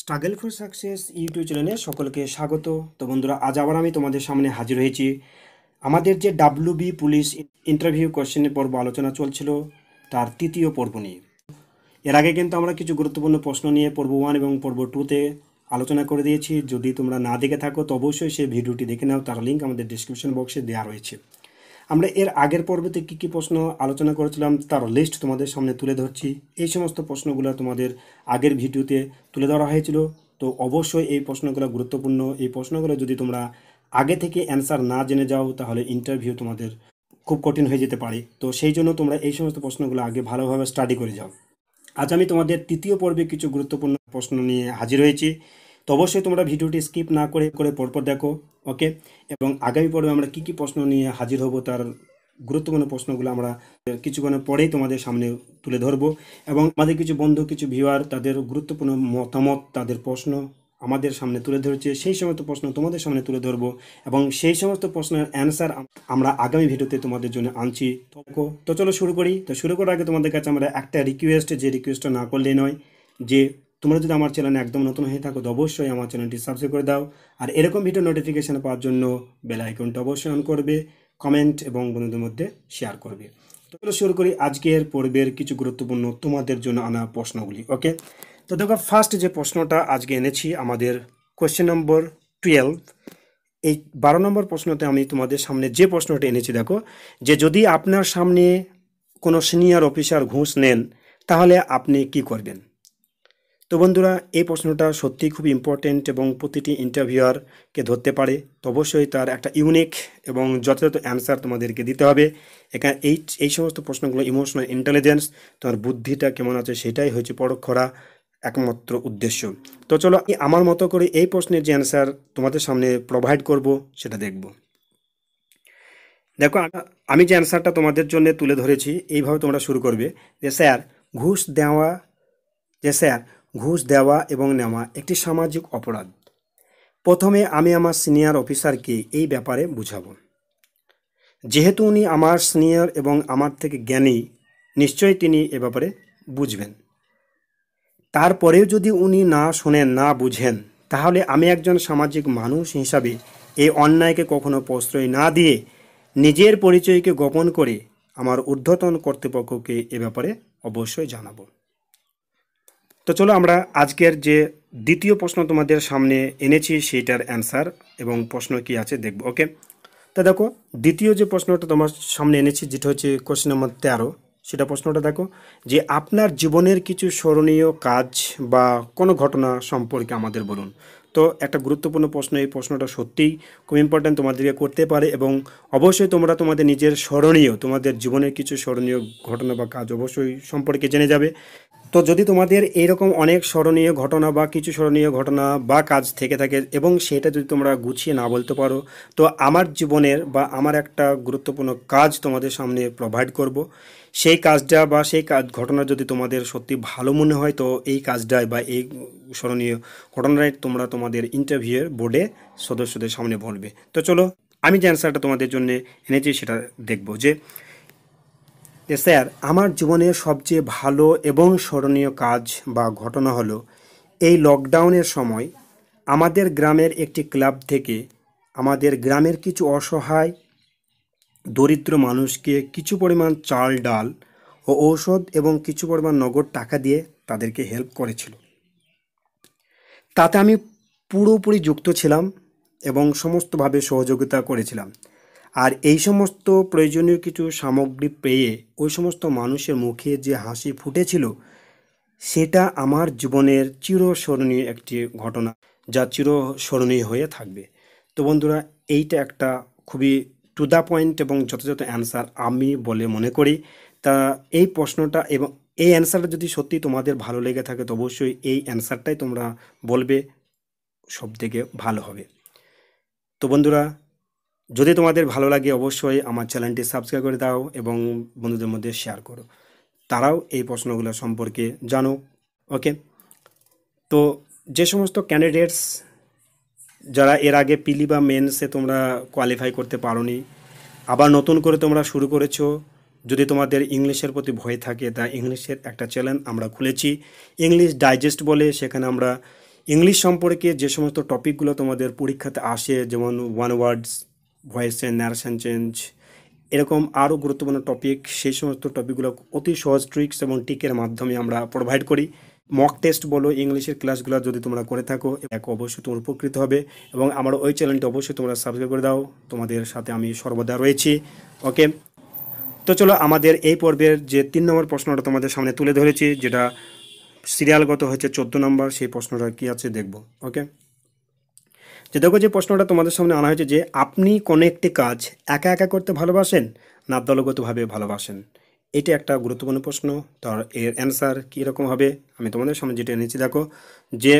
Struggle for success YouTube চ্যানেলে সকলকে স্বাগত তো বন্ধুরা আজ আবার আমি তোমাদের সামনে হাজির হয়েছি আমাদের যে ডাব্লু বি পুলিশ ইন্টারভিউ কোয়েশ্চেনের পর্ব আলোচনা চলছিল তার তৃতীয় পর্ব নিয়ে এর আগে কিন্তু আমরা কিছু গুরুত্বপূর্ণ প্রশ্ন নিয়ে পর্ব ওয়ান এবং পর্ব টুতে আলোচনা করে দিয়েছি যদি তোমরা না দেখে থাকো তো অবশ্যই সেই ভিডিওটি দেখে নাও তার লিঙ্ক আমাদের ডিসক্রিপশন বক্সে দেওয়া রয়েছে আমরা এর আগের পর্বতে কী কী প্রশ্ন আলোচনা করেছিলাম তার লিস্ট তোমাদের সামনে তুলে ধরছি এই সমস্ত প্রশ্নগুলো তোমাদের আগের ভিডিওতে তুলে ধরা হয়েছিল তো অবশ্যই এই প্রশ্নগুলো গুরুত্বপূর্ণ এই প্রশ্নগুলো যদি তোমরা আগে থেকে অ্যান্সার না জেনে যাও তাহলে ইন্টারভিউ তোমাদের খুব কঠিন হয়ে যেতে পারে তো সেই জন্য তোমরা এই সমস্ত প্রশ্নগুলো আগে ভালোভাবে স্টাডি করে যাও আজ আমি তোমাদের তৃতীয় পর্বে কিছু গুরুত্বপূর্ণ প্রশ্ন নিয়ে হাজির হয়েছি তো অবশ্যই তোমরা ভিডিওটি স্কিপ না করে করে পরপর দেখো ওকে এবং আগামী পর্বে আমরা কি কি প্রশ্ন নিয়ে হাজির হব তার গুরুত্বপূর্ণ প্রশ্নগুলো আমরা কিছুক্ষণ পরেই তোমাদের সামনে তুলে ধরব এবং আমাদের কিছু বন্ধু কিছু ভিউয়ার তাদের গুরুত্বপূর্ণ মতামত তাদের প্রশ্ন আমাদের সামনে তুলে ধরেছে সেই সমস্ত প্রশ্ন তোমাদের সামনে তুলে ধরব এবং সেই সমস্ত প্রশ্নের অ্যান্সার আমরা আগামী ভিডিওতে তোমাদের জন্য আনছি তো চলো শুরু করি তো শুরু করার আগে তোমাদের কাছে আমরা একটা রিকোয়েস্ট যে রিকোয়েস্টটা না করলে নয় যে তোমরা যদি আমার চ্যানেলে একদম নতুন হয়ে থাকো তো অবশ্যই আমার চ্যানেলটি সাবস্ক্রাইব করে দাও আর এরকম ভিডিও নোটিফিকেশান পাওয়ার জন্য বেল আইকনটা অবশ্যই অন করবে কমেন্ট এবং বন্ধুদের মধ্যে শেয়ার করবে তো শুরু করি আজকের পর্বের কিছু গুরুত্বপূর্ণ তোমাদের জন্য আনা প্রশ্নগুলি ওকে তো দেখো ফার্স্ট যে প্রশ্নটা আজকে এনেছি আমাদের কোয়েশ্চেন নম্বর টুয়েলভ এই বারো নম্বর প্রশ্নতে আমি তোমাদের সামনে যে প্রশ্নটা এনেছি দেখো যে যদি আপনার সামনে কোনো সিনিয়র অফিসার ঘুষ নেন তাহলে আপনি কি করবেন তো বন্ধুরা এই প্রশ্নটা সত্যি খুব ইম্পর্টেন্ট এবং প্রতিটি ইন্টারভিউয়ারকে ধরতে পারে তো অবশ্যই তার একটা ইউনিক এবং যথাযথ অ্যান্সার তোমাদেরকে দিতে হবে এখানে এই এই সমস্ত প্রশ্নগুলো ইমোশনাল ইন্টেলিজেন্স তোমার বুদ্ধিটা কেমন আছে সেটাই হয়েছে পরক্ষরা একমাত্র উদ্দেশ্য তো চলো আমার মতো করে এই প্রশ্নের যে অ্যান্সার তোমাদের সামনে প্রোভাইড করব সেটা দেখব দেখো আমি যে অ্যান্সারটা তোমাদের জন্য তুলে ধরেছি এইভাবে তোমরা শুরু করবে যে স্যার ঘুষ দেওয়া যে স্যার ঘুষ দেওয়া এবং নেওয়া একটি সামাজিক অপরাধ প্রথমে আমি আমার সিনিয়র অফিসারকে এই ব্যাপারে বুঝাব যেহেতু উনি আমার সিনিয়র এবং আমার থেকে জ্ঞানী নিশ্চয়ই তিনি এ ব্যাপারে বুঝবেন তারপরেও যদি উনি না শোনেন না বুঝেন তাহলে আমি একজন সামাজিক মানুষ হিসাবে এই অন্যায়কে কখনো প্রশ্রয় না দিয়ে নিজের পরিচয়কে গোপন করে আমার ঊর্ধ্বতন কর্তৃপক্ষকে এ ব্যাপারে অবশ্যই জানাবো তো চলো আমরা আজকের যে দ্বিতীয় প্রশ্ন তোমাদের সামনে এনেছি সেইটার অ্যান্সার এবং প্রশ্ন কি আছে দেখব ওকে তা দেখো দ্বিতীয় যে প্রশ্নটা তোমার সামনে এনেছি যেটা হচ্ছে কোশ্চেন নম্বর তেরো সেটা প্রশ্নটা দেখো যে আপনার জীবনের কিছু স্মরণীয় কাজ বা কোনো ঘটনা সম্পর্কে আমাদের বলুন তো একটা গুরুত্বপূর্ণ প্রশ্ন এই প্রশ্নটা সত্যিই খুব ইম্পর্ট্যান্ট তোমাদেরকে ইয়ে করতে পারে এবং অবশ্যই তোমরা তোমাদের নিজের স্মরণীয় তোমাদের জীবনের কিছু স্মরণীয় ঘটনা বা কাজ অবশ্যই সম্পর্কে জেনে যাবে তো যদি তোমাদের এরকম অনেক স্মরণীয় ঘটনা বা কিছু স্মরণীয় ঘটনা বা কাজ থেকে থাকে এবং সেটা যদি তোমরা গুছিয়ে না বলতে পারো তো আমার জীবনের বা আমার একটা গুরুত্বপূর্ণ কাজ তোমাদের সামনে প্রোভাইড করব। সেই কাজটা বা সেই কাজ ঘটনা যদি তোমাদের সত্যি ভালো মনে হয় তো এই কাজটায় বা এই স্মরণীয় ঘটনায় তোমরা তোমাদের ইন্টারভিউয়ের বোর্ডে সদস্যদের সামনে বলবে তো চলো আমি যে অ্যান্সারটা তোমাদের জন্য এনেছি সেটা দেখব যে যে স্যার আমার জীবনের সবচেয়ে ভালো এবং স্মরণীয় কাজ বা ঘটনা হলো এই লকডাউনের সময় আমাদের গ্রামের একটি ক্লাব থেকে আমাদের গ্রামের কিছু অসহায় দরিদ্র মানুষকে কিছু পরিমাণ চাল ডাল ও ঔষধ এবং কিছু পরিমাণ নগদ টাকা দিয়ে তাদেরকে হেল্প করেছিল তাতে আমি পুরোপুরি যুক্ত ছিলাম এবং সমস্তভাবে সহযোগিতা করেছিলাম আর এই সমস্ত প্রয়োজনীয় কিছু সামগ্রী পেয়ে ওই সমস্ত মানুষের মুখে যে হাসি ফুটেছিল সেটা আমার জীবনের চিরস্মরণীয় একটি ঘটনা যা চিরস্মরণীয় হয়ে থাকবে তো বন্ধুরা এইটা একটা খুবই টু দ্য পয়েন্ট এবং যথাযথ অ্যান্সার আমি বলে মনে করি তা এই প্রশ্নটা এবং এই অ্যান্সারটা যদি সত্যি তোমাদের ভালো লেগে থাকে তো অবশ্যই এই অ্যান্সারটাই তোমরা বলবে সব থেকে ভালো হবে তো বন্ধুরা যদি তোমাদের ভালো লাগে অবশ্যই আমার চ্যানেলটি সাবস্ক্রাইব করে দাও এবং বন্ধুদের মধ্যে শেয়ার করো তারাও এই প্রশ্নগুলো সম্পর্কে জানো ওকে তো যে সমস্ত ক্যান্ডিডেটস যারা এর আগে পিলি e বা মেন্সে তোমরা কোয়ালিফাই করতে পারোনি আবার নতুন করে তোমরা শুরু করেছো যদি তোমাদের ইংলিশের প্রতি ভয় থাকে তা ইংলিশের একটা চ্যানেল আমরা খুলেছি ইংলিশ ডাইজেস্ট বলে সেখানে আমরা ইংলিশ সম্পর্কে যে সমস্ত টপিকগুলো তোমাদের পরীক্ষাতে আসে যেমন one words voice change narration change এরকম আরও গুরুত্বপূর্ণ টপিক সেই সমস্ত টপিকগুলো অতি সহজ ট্রিক্স এবং টিকের মাধ্যমে আমরা প্রোভাইড করি মক টেস্ট বলো ইংলিশের ক্লাসগুলো যদি তোমরা করে থাকো এক অবশ্যই তোমার উপকৃত হবে এবং আমার ওই চ্যানেলটি অবশ্যই তোমরা সাবস্ক্রাইব করে দাও তোমাদের সাথে আমি সর্বদা রয়েছি ওকে তো চলো আমাদের এই পর্বের যে তিন নম্বর প্রশ্নটা তোমাদের সামনে তুলে ধরেছি যেটা সিরিয়ালগত হচ্ছে চোদ্দো নম্বর সেই প্রশ্নটা কী আছে দেখব ওকে যে দেখো যে প্রশ্নটা তোমাদের সামনে আনা হয়েছে যে আপনি কোনো একটি কাজ একা একা করতে ভালোবাসেন না দলগতভাবে ভালোবাসেন এটি একটা গুরুত্বপূর্ণ প্রশ্ন তার এর অ্যান্সার কীরকম হবে আমি তোমাদের সামনে যেটা এনেছি দেখো যে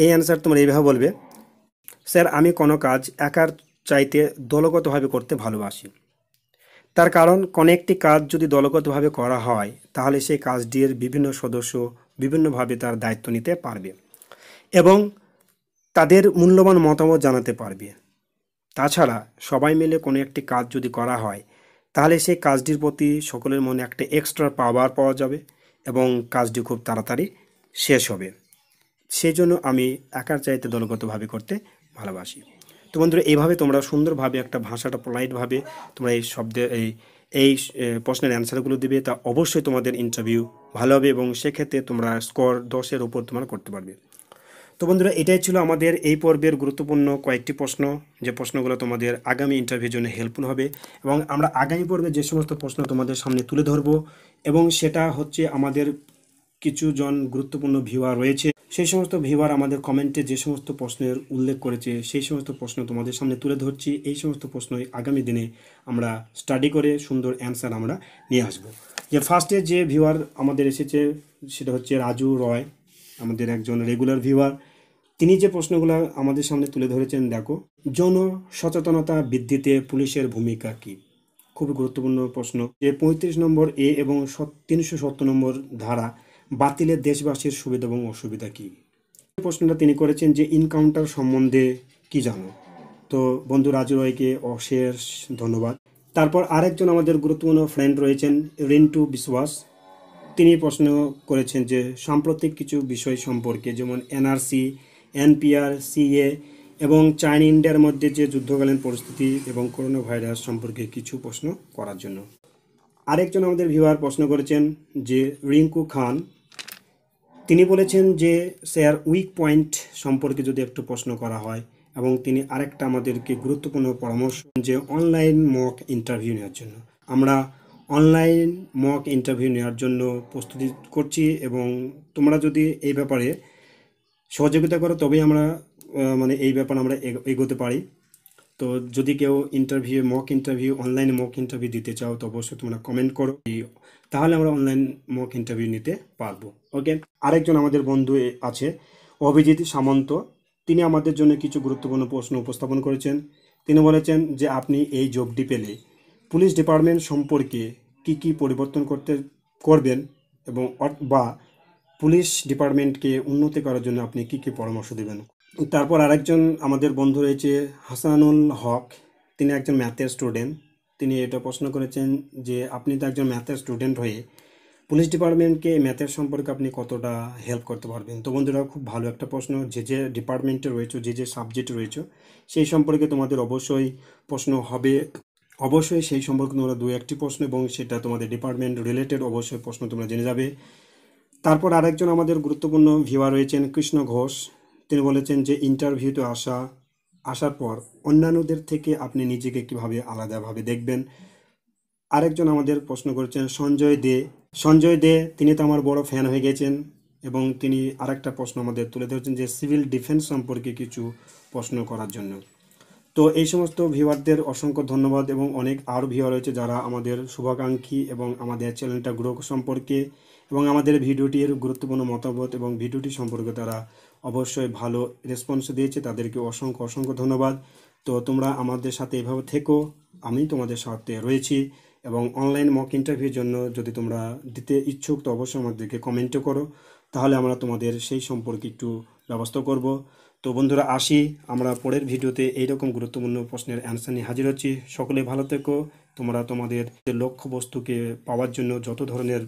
এই অ্যান্সার তোমার এইভাবে বলবে স্যার আমি কোনো কাজ একার চাইতে দলগতভাবে করতে ভালোবাসি তার কারণ কোনো একটি কাজ যদি দলগতভাবে করা হয় তাহলে সেই কাজটির বিভিন্ন সদস্য বিভিন্নভাবে তার দায়িত্ব নিতে পারবে এবং তাদের মূল্যবান মতামত জানাতে পারবে তাছাড়া সবাই মিলে কোনো একটি কাজ যদি করা হয় তাহলে সেই কাজটির প্রতি সকলের মনে একটা এক্সট্রা পাওয়ার পাওয়া যাবে এবং কাজটি খুব তাড়াতাড়ি শেষ হবে সেই জন্য আমি একার চাইতে দলগতভাবে করতে ভালোবাসি তো বন্ধুরা এইভাবে তোমরা সুন্দরভাবে একটা ভাষাটা পোলাইটভাবে তোমরা এই শব্দে এই এই প্রশ্নের অ্যান্সারগুলো দেবে তা অবশ্যই তোমাদের ইন্টারভিউ ভালো হবে এবং সেক্ষেত্রে তোমরা স্কোর দশের ওপর তোমরা করতে পারবে তো বন্ধুরা এটাই ছিল আমাদের এই পর্বের গুরুত্বপূর্ণ কয়েকটি প্রশ্ন যে প্রশ্নগুলো তোমাদের আগামী ইন্টারভিউর জন্য হেল্পফুল হবে এবং আমরা আগামী পর্বে যে সমস্ত প্রশ্ন তোমাদের সামনে তুলে ধরব এবং সেটা হচ্ছে আমাদের কিছু জন গুরুত্বপূর্ণ ভিউয়ার রয়েছে সেই সমস্ত ভিউয়ার আমাদের কমেন্টে যে সমস্ত প্রশ্নের উল্লেখ করেছে সেই সমস্ত প্রশ্ন তোমাদের সামনে তুলে ধরছি এই সমস্ত প্রশ্ন আগামী দিনে আমরা স্টাডি করে সুন্দর অ্যান্সার আমরা নিয়ে আসব যে ফার্স্টে যে ভিউয়ার আমাদের এসেছে সেটা হচ্ছে রাজু রয় আমাদের একজন রেগুলার ভিউয়ার তিনি যে প্রশ্নগুলো আমাদের সামনে তুলে ধরেছেন দেখো জন সচেতনতা বৃদ্ধিতে পুলিশের ভূমিকা কী খুব গুরুত্বপূর্ণ প্রশ্ন যে পঁয়ত্রিশ নম্বর এ এবং তিনশো সত্তর নম্বর ধারা বাতিলে দেশবাসীর সুবিধা এবং অসুবিধা কী প্রশ্নটা তিনি করেছেন যে ইনকাউন্টার সম্বন্ধে কি জানো তো বন্ধু রাজু রয়কে অশেষ ধন্যবাদ তারপর আরেকজন আমাদের গুরুত্বপূর্ণ ফ্রেন্ড রয়েছেন রিন্টু বিশ্বাস তিনি প্রশ্ন করেছেন যে সাম্প্রতিক কিছু বিষয় সম্পর্কে যেমন এনআরসি এনপিআর সিএ এবং চাইন ইন্ডিয়ার মধ্যে যে যুদ্ধকালীন পরিস্থিতি এবং করোনা ভাইরাস সম্পর্কে কিছু প্রশ্ন করার জন্য আরেকজন আমাদের ভিউয়ার প্রশ্ন করেছেন যে রিঙ্কু খান তিনি বলেছেন যে স্যার উইক পয়েন্ট সম্পর্কে যদি একটু প্রশ্ন করা হয় এবং তিনি আরেকটা আমাদেরকে গুরুত্বপূর্ণ পরামর্শ যে অনলাইন মক ইন্টারভিউ নেওয়ার জন্য আমরা অনলাইন মক ইন্টারভিউ নেওয়ার জন্য প্রস্তুতি করছি এবং তোমরা যদি এই ব্যাপারে সহযোগিতা করো তবেই আমরা মানে এই ব্যাপার আমরা এগোতে পারি তো যদি কেউ ইন্টারভিউ মক ইন্টারভিউ অনলাইনে মক ইন্টারভিউ দিতে চাও তো অবশ্যই তোমরা কমেন্ট করো তাহলে আমরা অনলাইন মক ইন্টারভিউ নিতে পারবো ওকে আরেকজন আমাদের বন্ধু আছে অভিজিৎ সামন্ত তিনি আমাদের জন্য কিছু গুরুত্বপূর্ণ প্রশ্ন উপস্থাপন করেছেন তিনি বলেছেন যে আপনি এই জবটি পেলে পুলিশ ডিপার্টমেন্ট সম্পর্কে কি কি পরিবর্তন করতে করবেন এবং বা পুলিশ ডিপার্টমেন্টকে উন্নতি করার জন্য আপনি কি কি পরামর্শ দেবেন তারপর আরেকজন আমাদের বন্ধু রয়েছে হাসানুল হক তিনি একজন ম্যাথের স্টুডেন্ট তিনি এটা প্রশ্ন করেছেন যে আপনি তো একজন ম্যাথের স্টুডেন্ট হয়ে পুলিশ ডিপার্টমেন্টকে ম্যাথের সম্পর্কে আপনি কতটা হেল্প করতে পারবেন তো বন্ধুরা খুব ভালো একটা প্রশ্ন যে যে ডিপার্টমেন্টে রয়েছে যে যে সাবজেক্টে রয়েছে সেই সম্পর্কে তোমাদের অবশ্যই প্রশ্ন হবে অবশ্যই সেই সম্পর্কে তোমরা দু একটি প্রশ্ন এবং সেটা তোমাদের ডিপার্টমেন্ট রিলেটেড অবশ্যই প্রশ্ন তোমরা জেনে যাবে তারপর আরেকজন আমাদের গুরুত্বপূর্ণ ভিওয়া রয়েছেন কৃষ্ণ ঘোষ তিনি বলেছেন যে ইন্টারভিউতে আসা আসার পর অন্যান্যদের থেকে আপনি নিজেকে কীভাবে আলাদাভাবে দেখবেন আরেকজন আমাদের প্রশ্ন করেছেন সঞ্জয় দে সঞ্জয় দে তিনি তো আমার বড় ফ্যান হয়ে গেছেন এবং তিনি আরেকটা প্রশ্ন আমাদের তুলে ধরেছেন যে সিভিল ডিফেন্স সম্পর্কে কিছু প্রশ্ন করার জন্য তো এই সমস্ত ভিওয়ারদের অসংখ্য ধন্যবাদ এবং অনেক আরও ভিওয়ার রয়েছে যারা আমাদের শুভাকাঙ্ক্ষী এবং আমাদের চ্যানেলটা গ্রো সম্পর্কে এবং আমাদের ভিডিওটির গুরুত্বপূর্ণ মতামত এবং ভিডিওটি সম্পর্কে তারা অবশ্যই ভালো রেসপন্স দিয়েছে তাদেরকে অসংখ্য অসংখ্য ধন্যবাদ তো তোমরা আমাদের সাথে এভাবে থেকো আমি তোমাদের সাথে রয়েছি এবং অনলাইন মক ইন্টারভিউর জন্য যদি তোমরা দিতে ইচ্ছুক তো অবশ্যই আমাদেরকে কমেন্টও করো তাহলে আমরা তোমাদের সেই সম্পর্কে একটু ব্যবস্থা করব তো বন্ধুরা আসি আমরা পরের ভিডিওতে এইরকম গুরুত্বপূর্ণ প্রশ্নের অ্যান্সার নিয়ে হাজির হচ্ছি সকলে ভালো থেকো তোমরা তোমাদের লক্ষ্য বস্তুকে পাওয়ার জন্য যত ধরনের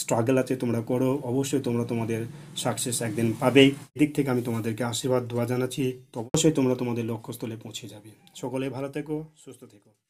স্ট্রাগল আছে তোমরা করো অবশ্যই তোমরা তোমাদের সাকসেস একদিন পাবেই এদিক থেকে আমি তোমাদেরকে আশীর্বাদ দোয়া জানাচ্ছি তো অবশ্যই তোমরা তোমাদের লক্ষ্যস্থলে পৌঁছে যাবে সকলে ভালো থেকো সুস্থ থেকো